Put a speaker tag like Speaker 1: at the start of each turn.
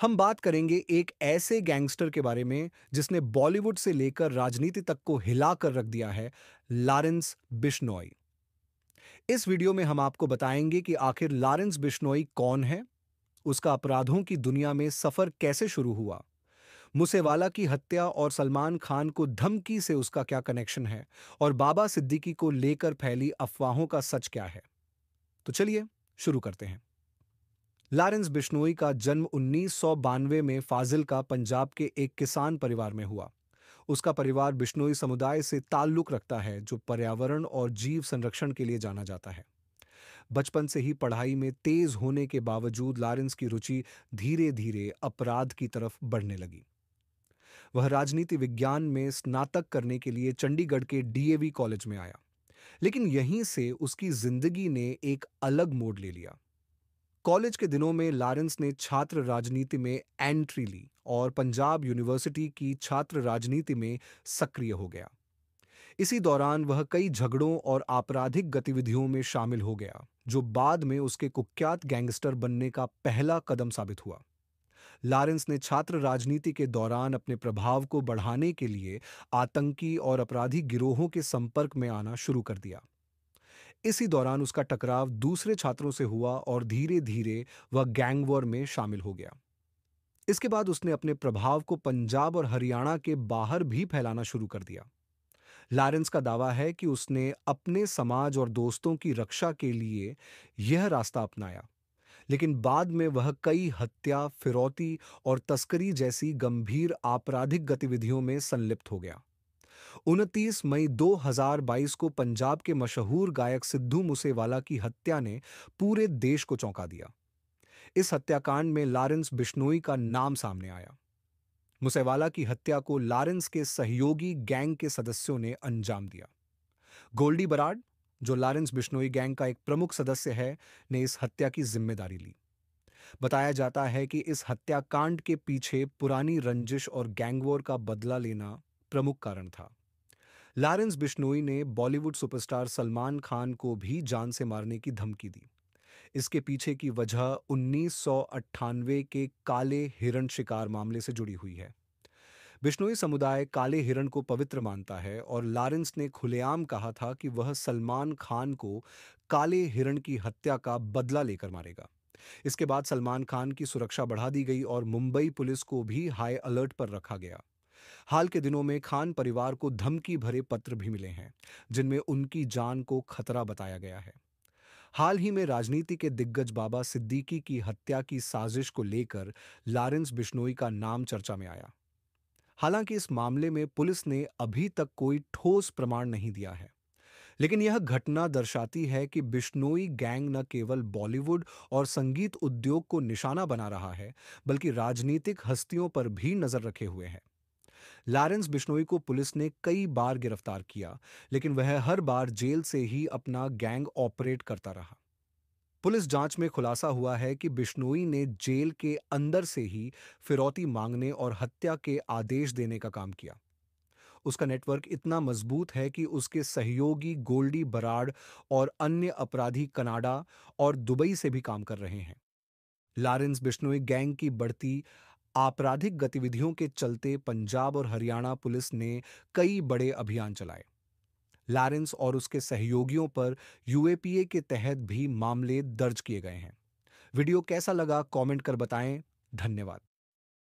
Speaker 1: हम बात करेंगे एक ऐसे गैंगस्टर के बारे में जिसने बॉलीवुड से लेकर राजनीति तक को हिला कर रख दिया है लारेंस बिश्नोई इस वीडियो में हम आपको बताएंगे कि आखिर लारेंस बिश्नोई कौन है उसका अपराधों की दुनिया में सफर कैसे शुरू हुआ मुसेवाला की हत्या और सलमान खान को धमकी से उसका क्या कनेक्शन है और बाबा सिद्दीकी को लेकर फैली अफवाहों का सच क्या है तो चलिए शुरू करते हैं लारेंस बिश्नोई का जन्म उन्नीस में फाजिल का पंजाब के एक किसान परिवार में हुआ उसका परिवार बिश्नोई समुदाय से ताल्लुक़ रखता है जो पर्यावरण और जीव संरक्षण के लिए जाना जाता है बचपन से ही पढ़ाई में तेज होने के बावजूद लारेंस की रुचि धीरे धीरे अपराध की तरफ बढ़ने लगी वह राजनीति विज्ञान में स्नातक करने के लिए चंडीगढ़ के डीएवी कॉलेज में आया लेकिन यहीं से उसकी जिंदगी ने एक अलग मोड़ ले लिया कॉलेज के दिनों में लारेंस ने छात्र राजनीति में एंट्री ली और पंजाब यूनिवर्सिटी की छात्र राजनीति में सक्रिय हो गया इसी दौरान वह कई झगड़ों और आपराधिक गतिविधियों में शामिल हो गया जो बाद में उसके कुख्यात गैंगस्टर बनने का पहला कदम साबित हुआ लारेंस ने छात्र राजनीति के दौरान अपने प्रभाव को बढ़ाने के लिए आतंकी और अपराधी गिरोहों के संपर्क में आना शुरू कर दिया इसी दौरान उसका टकराव दूसरे छात्रों से हुआ और धीरे धीरे वह गैंगवॉर में शामिल हो गया इसके बाद उसने अपने प्रभाव को पंजाब और हरियाणा के बाहर भी फैलाना शुरू कर दिया लारेंस का दावा है कि उसने अपने समाज और दोस्तों की रक्षा के लिए यह रास्ता अपनाया लेकिन बाद में वह कई हत्या फिरौती और तस्करी जैसी गंभीर आपराधिक गतिविधियों में संलिप्त हो गया 29 मई 2022 को पंजाब के मशहूर गायक सिद्धू मूसेवाला की हत्या ने पूरे देश को चौंका दिया इस हत्याकांड में लारेंस बिश्नोई का नाम सामने आया मुसेवाला की हत्या को लारेंस के सहयोगी गैंग के सदस्यों ने अंजाम दिया गोल्डी बराड जो लारेंस बिश्नोई गैंग का एक प्रमुख सदस्य है ने इस हत्या की जिम्मेदारी ली बताया जाता है कि इस हत्याकांड के पीछे पुरानी रंजिश और गैंगवॉर का बदला लेना प्रमुख कारण था लारेंस बिश्नोई ने बॉलीवुड सुपरस्टार सलमान खान को भी जान से मारने की धमकी दी इसके पीछे की वजह उन्नीस के काले हिरण शिकार मामले से जुड़ी हुई है बिश्नोई समुदाय काले हिरण को पवित्र मानता है और लारेंस ने खुलेआम कहा था कि वह सलमान खान को काले हिरण की हत्या का बदला लेकर मारेगा इसके बाद सलमान खान की सुरक्षा बढ़ा दी गई और मुंबई पुलिस को भी हाई अलर्ट पर रखा गया हाल के दिनों में खान परिवार को धमकी भरे पत्र भी मिले हैं जिनमें उनकी जान को खतरा बताया गया है हाल ही में राजनीति के दिग्गज बाबा सिद्दीकी की हत्या की साजिश को लेकर लारेंस बिश्नोई का नाम चर्चा में आया हालांकि इस मामले में पुलिस ने अभी तक कोई ठोस प्रमाण नहीं दिया है लेकिन यह घटना दर्शाती है कि बिश्नोई गैंग न केवल बॉलीवुड और संगीत उद्योग को निशाना बना रहा है बल्कि राजनीतिक हस्तियों पर भी नजर रखे हुए हैं लारेंस बिश्नोई को पुलिस ने कई बार गिरफ्तार किया लेकिन वह हर बार जेल से ही अपना गैंग ऑपरेट करता रहा पुलिस जांच में खुलासा हुआ है कि बिश्नोई ने जेल के अंदर से ही फिरौती मांगने और हत्या के आदेश देने का काम किया उसका नेटवर्क इतना मजबूत है कि उसके सहयोगी गोल्डी बराड और अन्य अपराधी कनाडा और दुबई से भी काम कर रहे हैं लारेंस बिश्नोई गैंग की बढ़ती आपराधिक गतिविधियों के चलते पंजाब और हरियाणा पुलिस ने कई बड़े अभियान चलाए लारेंस और उसके सहयोगियों पर यूएपीए के तहत भी मामले दर्ज किए गए हैं वीडियो कैसा लगा कमेंट कर बताएं धन्यवाद